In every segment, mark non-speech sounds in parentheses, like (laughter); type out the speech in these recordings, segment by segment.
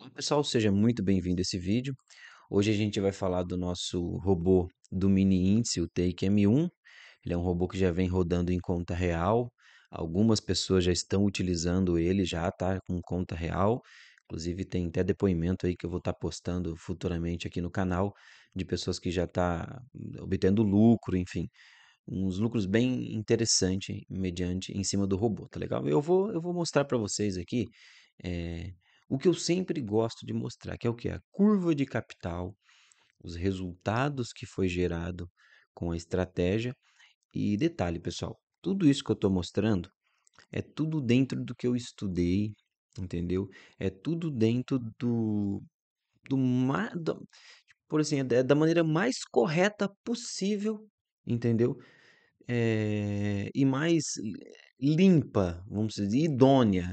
Olá pessoal, seja muito bem-vindo a esse vídeo. Hoje a gente vai falar do nosso robô do mini índice, o Take M1. Ele é um robô que já vem rodando em conta real. Algumas pessoas já estão utilizando ele, já está com conta real. Inclusive tem até depoimento aí que eu vou estar tá postando futuramente aqui no canal de pessoas que já está obtendo lucro, enfim, uns lucros bem interessantes mediante em cima do robô, tá legal? Eu vou eu vou mostrar para vocês aqui é, o que eu sempre gosto de mostrar, que é o que? A curva de capital, os resultados que foi gerado com a estratégia. E detalhe, pessoal, tudo isso que eu estou mostrando é tudo dentro do que eu estudei, entendeu? É tudo dentro do. do, do por assim, é da maneira mais correta possível, entendeu? É, e mais limpa, vamos dizer, idônea,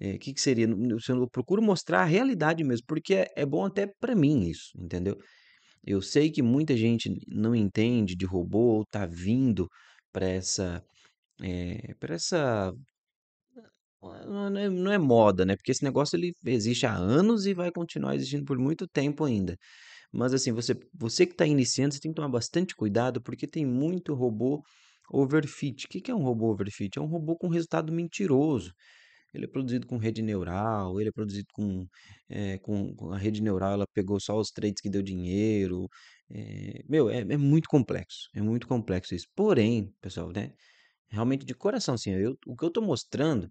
é, que, que seria? Eu procuro mostrar a realidade mesmo, porque é, é bom até para mim isso, entendeu? Eu sei que muita gente não entende de robô ou tá vindo para essa, é, eh, para essa, não é, não é moda, né? Porque esse negócio ele existe há anos e vai continuar existindo por muito tempo ainda. Mas assim, você, você que está iniciando, você tem que tomar bastante cuidado porque tem muito robô overfit. O que que é um robô overfit? É um robô com resultado mentiroso. Ele é produzido com rede neural, ele é produzido com, é, com, com, a rede neural, ela pegou só os trades que deu dinheiro. É, meu, é, é, muito complexo, é muito complexo isso. Porém, pessoal, né? Realmente de coração, assim, eu, o que eu estou mostrando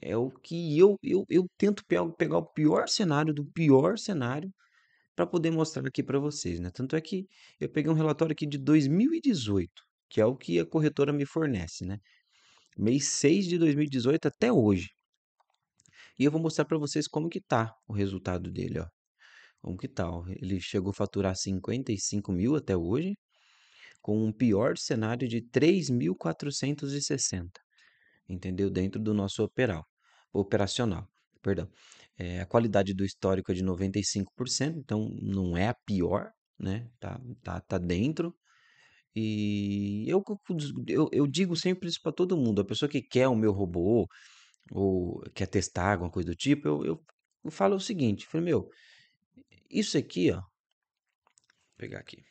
é o que eu, eu, eu tento pe pegar o pior cenário do pior cenário para poder mostrar aqui para vocês, né? Tanto é que eu peguei um relatório aqui de 2018, que é o que a corretora me fornece, né? mês 6 de 2018 até hoje. E eu vou mostrar para vocês como que tá o resultado dele, ó. Como que tá, ó. Ele chegou a faturar 55 mil até hoje, com um pior cenário de 3.460, entendeu? Dentro do nosso operal, operacional, perdão. É, a qualidade do histórico é de 95%, então não é a pior, né? Tá, tá, tá dentro e eu, eu, eu digo sempre isso para todo mundo. A pessoa que quer o meu robô ou quer testar alguma coisa do tipo, eu, eu, eu falo o seguinte: falei, meu, isso aqui, ó. Vou pegar aqui.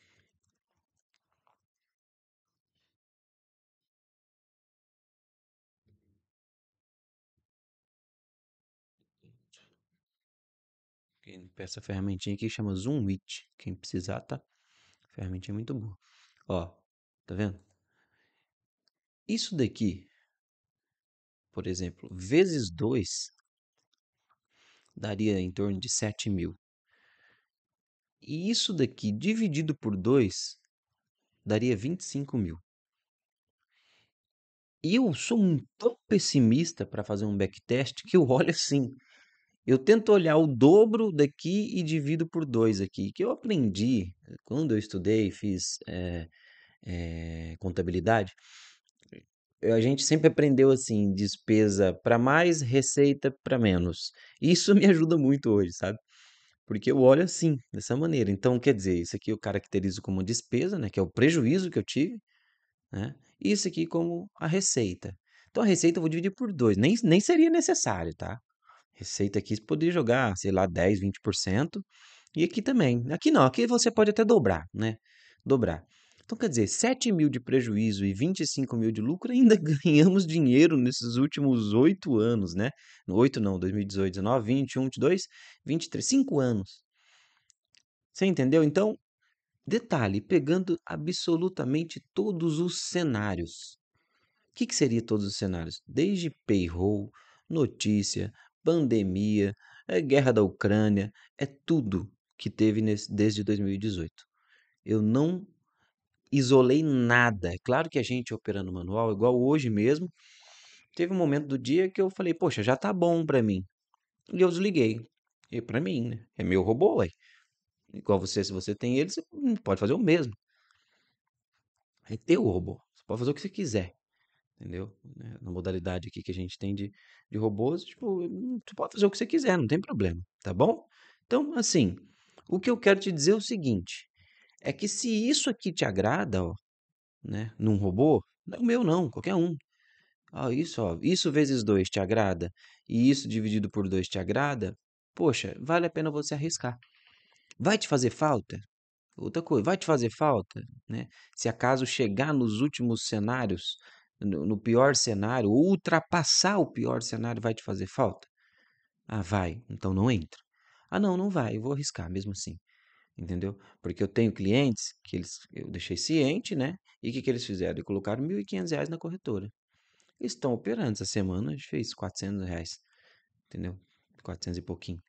a ferramentinha aqui chama Zoomwit, quem precisar, tá? Ferramentinha é muito boa. Ó, tá vendo? Isso daqui, por exemplo, vezes 2 daria em torno de 7 mil. E isso daqui dividido por 2 daria 25 mil. E eu sou um tão pessimista para fazer um backtest que eu olho assim eu tento olhar o dobro daqui e divido por dois aqui, que eu aprendi eh, quando eu estudei e fiz é, é, contabilidade. A gente sempre aprendeu assim, despesa para mais, receita para menos. Isso (laughs) me ajuda muito hoje, sabe? Porque eu olho assim, dessa maneira. Então, quer dizer, isso aqui eu caracterizo como despesa, né, que é o prejuízo que eu tive, né? E isso aqui como a receita. Então, a receita eu vou dividir por dois. Nem, nem seria necessário, tá? Receita aqui você poderia jogar, sei lá, 10, 20%. E aqui também. Aqui não, aqui você pode até dobrar, né? Dobrar. Então, quer dizer, 7 mil de prejuízo e 25 mil de lucro, ainda (laughs) ganhamos dinheiro nesses últimos 8 anos, né? 8 não, 2018, 19, 21, 22, 23, 5 anos. Você entendeu? Então, detalhe, pegando absolutamente todos os cenários. O que, que seria todos os cenários? Desde payroll, notícia, pandemia, a é guerra da Ucrânia, é tudo que teve nesse, desde 2018. Eu não isolei nada. É claro que a gente operando manual, igual hoje mesmo, teve um momento do dia que eu falei, poxa, já tá bom para mim. E eu desliguei. E para mim, né? É meu robô, ué. Igual você, se você tem ele, você pode fazer o mesmo. É teu robô. Você pode fazer o que você quiser entendeu? Né, na modalidade aqui que a gente tem de, de robôs, tipo, hum, tu pode fazer o que você quiser, não tem problema, tá bom? Então, assim, o que eu quero te dizer é o seguinte, é que se isso aqui te agrada, ó, né, num robô, não é o meu não, qualquer um. Ah, isso, ó, isso vezes dois te agrada e isso dividido por dois te agrada, poxa, vale a pena você arriscar. Vai te fazer falta? Outra coisa, vai te fazer falta, né? Se acaso chegar nos últimos cenários no, pior cenário, ultrapassar o pior cenário vai te fazer falta? Ah, vai, então não entra. Ah, não, não vai, eu vou arriscar mesmo assim. Entendeu? Porque eu tenho clientes que eles, eu deixei ciente, né? E o que, que eles fizeram? Eles colocaram R$ 1.500 na corretora. Eles estão operando essa semana, a gente fez 400 reais. Entendeu? 400 e pouquinho.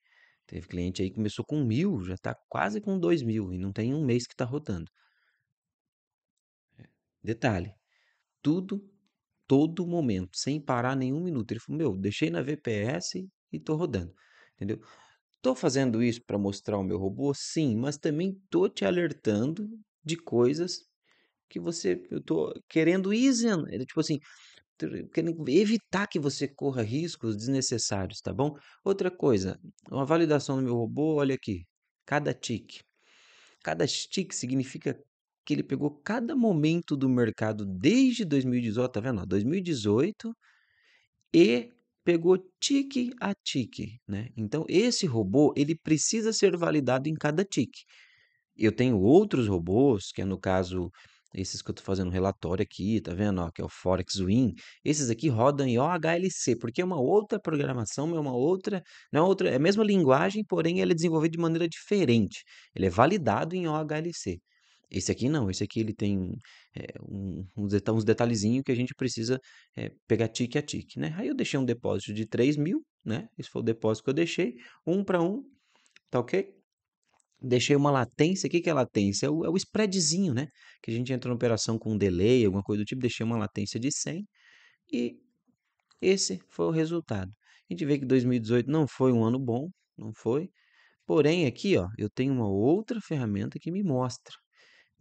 Teve cliente aí que começou com mil, já tá quase com dois mil e não tem um mês que tá rodando. É, detalhe: tudo todo momento, sem parar nenhum minuto. Ele falou: Meu, deixei na VPS e tô rodando. Entendeu? Tô fazendo isso para mostrar o meu robô? Sim, mas também tô te alertando de coisas que você. Eu tô querendo isentar. Tipo assim, querendo evitar que você corra riscos desnecessários, tá bom? Outra coisa, uma validação do meu robô, olha aqui. Cada tick Cada tick significa que ele pegou cada momento do mercado desde 2018, tá vendo? 2018 e pegou tique a tique, né? Então esse robô ele precisa ser validado em cada tique. Eu tenho outros robôs, que é no caso esses que eu estou fazendo relatório aqui, tá vendo? Ó, que é o Forex Win. Esses aqui rodam em OHLC, porque é uma outra programação, é uma outra, não é outra, é a mesma linguagem, porém ela é desenvolvida de maneira diferente. Ele é validado em OHLC. Esse aqui não, esse aqui ele tem é, um, uns detalhezinhos que a gente precisa é, pegar tique a tique, né? Aí eu deixei um depósito de 3 mil, né? Esse foi o depósito que eu deixei, um para um, tá ok? Deixei uma latência, o que, que é latência? É o, é o spreadzinho, né? Que a gente entra na operação com um delay, alguma coisa do tipo, deixei uma latência de 100 e esse foi o resultado. A gente vê que 2018 não foi um ano bom, não foi, Porém, aqui ó, eu tenho uma outra ferramenta que me mostra.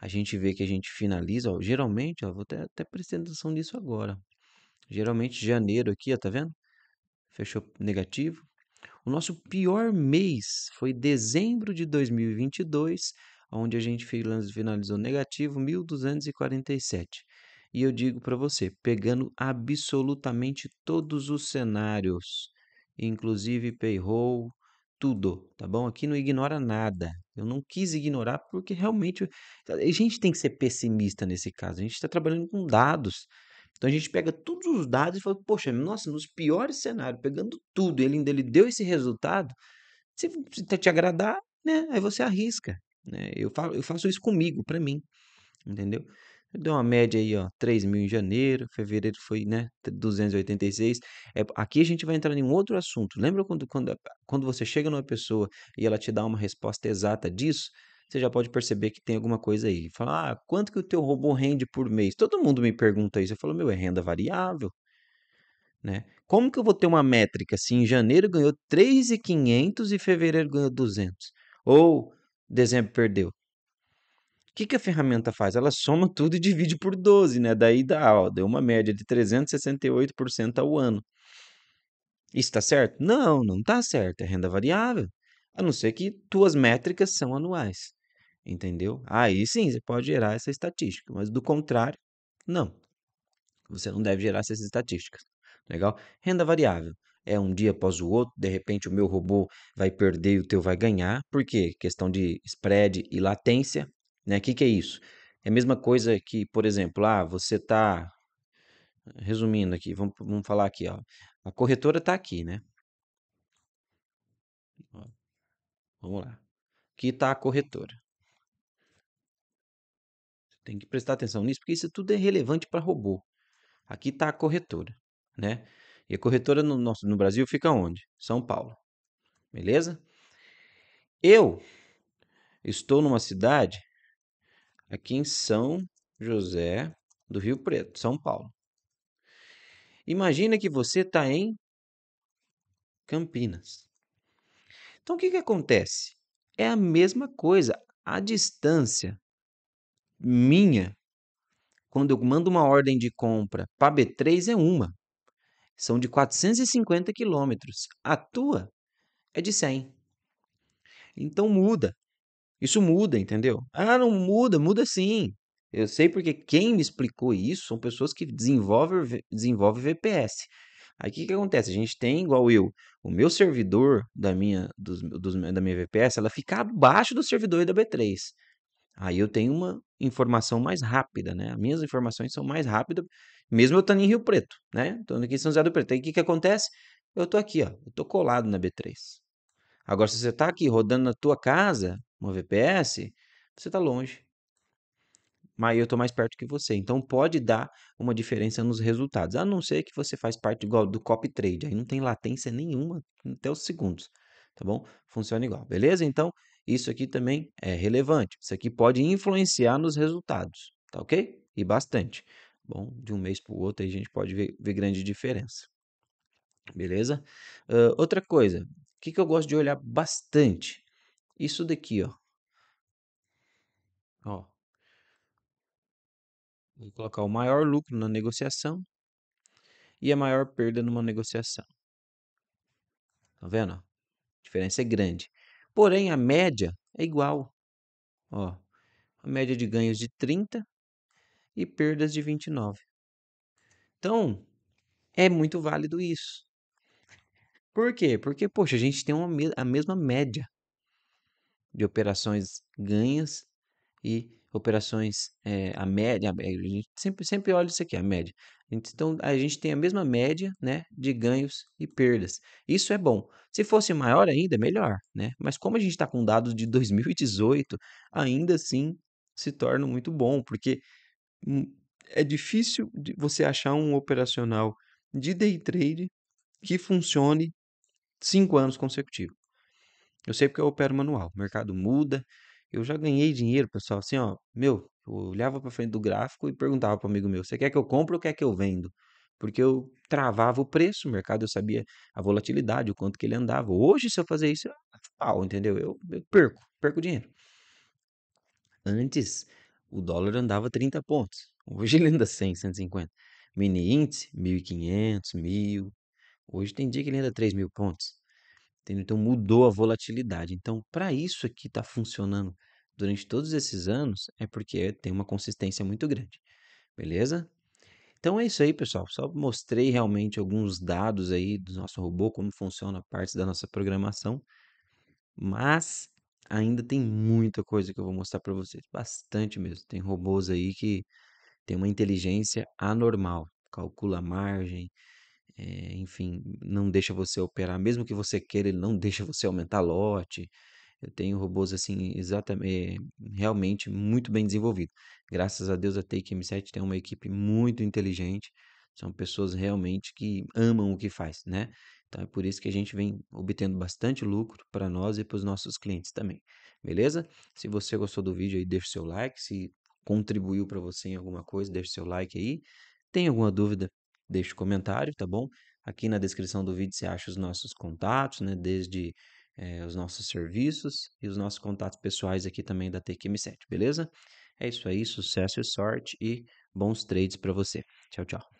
a gente vê que a gente finaliza, ó, geralmente, ó, vou até, até prestar atenção nisso agora. Geralmente, janeiro aqui, ó, tá vendo? Fechou negativo. O nosso pior mês foi dezembro de 2022, onde a gente finalizou negativo 1247. E eu digo para você, pegando absolutamente todos os cenários, inclusive payroll, tudo, tá bom? Aqui não ignora nada. Eu não quis ignorar porque realmente a gente tem que ser pessimista nesse caso. A gente está trabalhando com dados. Então a gente pega todos os dados e fala, poxa, nossa, nos piores cenários, pegando tudo, ele ainda deu esse resultado. Se te agradar, né? Aí você arrisca. Né? Eu, falo, eu faço isso comigo, para mim, entendeu? Deu uma média aí, ó, 3 mil em janeiro, fevereiro foi, né, 286. É, aqui a gente vai entrar em um outro assunto. Lembra quando, quando, quando você chega numa pessoa e ela te dá uma resposta exata disso? Você já pode perceber que tem alguma coisa aí. Fala, ah, quanto que o teu robô rende por mês? Todo mundo me pergunta isso. Eu falo, meu, é renda variável. Né? Como que eu vou ter uma métrica se em janeiro ganhou 3,500 e fevereiro ganhou 200? Ou dezembro perdeu? que, que a ferramenta faz? Ela soma tudo e divide por 12, né? Daí dá, ó, deu uma média de 368% ao ano. Isso está certo? Não, não está certo. É renda variável. A não ser que tuas métricas são anuais. Entendeu? Aí sim, você pode gerar essa estatística. Mas do contrário, não. Você não deve gerar essas estatísticas. Legal? Renda variável. É um dia após o outro, de repente o meu robô vai perder e o teu vai ganhar. Por quê? Questão de spread e latência. Né? O que, que é isso? É a mesma coisa que, por exemplo, ah, você está. Resumindo aqui, vamos, vamos falar aqui. Ó. A corretora está aqui, né? Ó, vamos lá. Aqui está a corretora. Você tem que prestar atenção nisso, porque isso tudo é relevante para robô. Aqui está a corretora, né? E a corretora no, nosso, no Brasil fica onde? São Paulo. Beleza? Eu estou numa cidade aqui em São José do Rio Preto, São Paulo. Imagina que você está em Campinas. Então, o que, que acontece? É a mesma coisa. A distância minha, quando eu mando uma ordem de compra para B3, é uma. São de 450 quilômetros. A tua é de 100. Então, muda. Isso muda, entendeu? Ah, não muda, muda sim. Eu sei porque quem me explicou isso são pessoas que desenvolvem, desenvolvem VPS. Aí o que, que acontece? A gente tem, igual eu, o meu servidor da minha, dos, dos, da minha VPS, ela fica abaixo do servidor da B3. Aí eu tenho uma informação mais rápida, né? As minhas informações são mais rápidas, mesmo eu estando em Rio Preto, né? Estando aqui em São José do Preto. Aí o que, que acontece? Eu estou aqui, ó, eu estou colado na B3. Agora, se você está aqui rodando na tua casa, uma VPS, você está longe. Mas eu estou mais perto que você. Então pode dar uma diferença nos resultados. A não ser que você faz parte igual do copy trade. Aí não tem latência nenhuma até os segundos. Tá bom? Funciona igual. Beleza? Então, isso aqui também é relevante. Isso aqui pode influenciar nos resultados. Tá ok? E bastante. Bom, de um mês para o outro aí a gente pode ver, ver grande diferença. Beleza? Uh, outra coisa, o que, que eu gosto de olhar bastante? Isso daqui, ó. Ó. Vou colocar o maior lucro na negociação e a maior perda numa negociação. Tá vendo? A diferença é grande. Porém, a média é igual. Ó, a média de ganhos de 30 e perdas de 29. Então, é muito válido isso. Por quê? Porque, poxa, a gente tem uma, a mesma média de operações ganhas e operações é, a média, a gente sempre, sempre olha isso aqui, a média. Então, a gente tem a mesma média né, de ganhos e perdas. Isso é bom. Se fosse maior ainda, melhor. Né? Mas como a gente está com dados de 2018, ainda assim se torna muito bom, porque hum, é difícil você achar um operacional de day trade que funcione cinco anos consecutivos. Eu sei porque eu opero manual, o mercado muda. Eu já ganhei dinheiro, pessoal, assim, ó, meu, eu olhava para frente do gráfico e perguntava para amigo meu, você quer que eu compre ou quer que eu vendo? Porque eu travava o preço, o mercado eu sabia a volatilidade, o quanto que ele andava. Hoje, se eu fazer isso, pau, entendeu? Eu, eu perco, perco dinheiro. Antes, o dólar andava 30 pontos. Hoje ele anda 100, 150. Mini índice, 1.500, 1.000. Hoje tem dia que ele anda 3 mil pontos. Entendeu? Então mudou a volatilidade. Então, para isso aqui está funcionando durante todos esses anos, é porque tem uma consistência muito grande. Beleza? Então é isso aí, pessoal. Só mostrei realmente alguns dados aí do nosso robô, como funciona a parte da nossa programação. Mas ainda tem muita coisa que eu vou mostrar para vocês, bastante mesmo. Tem robôs aí que tem uma inteligência anormal, calcula a margem, é, enfim, não deixa você operar, mesmo que você queira, ele não (laughs) deixa você aumentar lote. Eu tenho robôs assim, exatamente, eh, realmente muito bem desenvolvidos. Graças a Deus a Take M7 tem uma equipe muito inteligente, são pessoas realmente que amam o que faz, né? Então é por isso que a gente vem obtendo bastante lucro para nós e para os nossos clientes também. Beleza? Se você gostou do vídeo aí, deixa seu like. Se contribuiu para você em alguma coisa, deixa seu like aí. Tem alguma dúvida? deixe comentário, tá bom? Aqui na descrição do vídeo você acha os nossos contatos, né? Desde é, os nossos serviços e os nossos contatos pessoais aqui também da TQM7, beleza? É isso aí, sucesso e sorte e bons trades para você. Tchau, tchau.